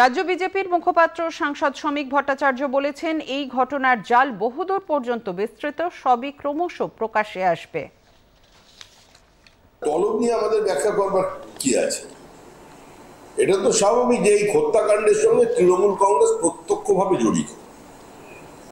রাজ্য বিজেপির মুখপাত্র সাংসদ শ্রমিক ভট্টাচার্য বলেছেন এই ঘটনার জাল বহুদূর পর্যন্ত বিস্তৃত সবই ক্রমশ প্রকাশে আসবে তলব নিয়ে আমাদের ব্যাখ্যা করবার কি আছে এটা তো স্বাভাবিক যে এই হত্যাকাণ্ডের সঙ্গে তৃণমূল কংগ্রেস প্রত্যক্ষভাবে জড়িত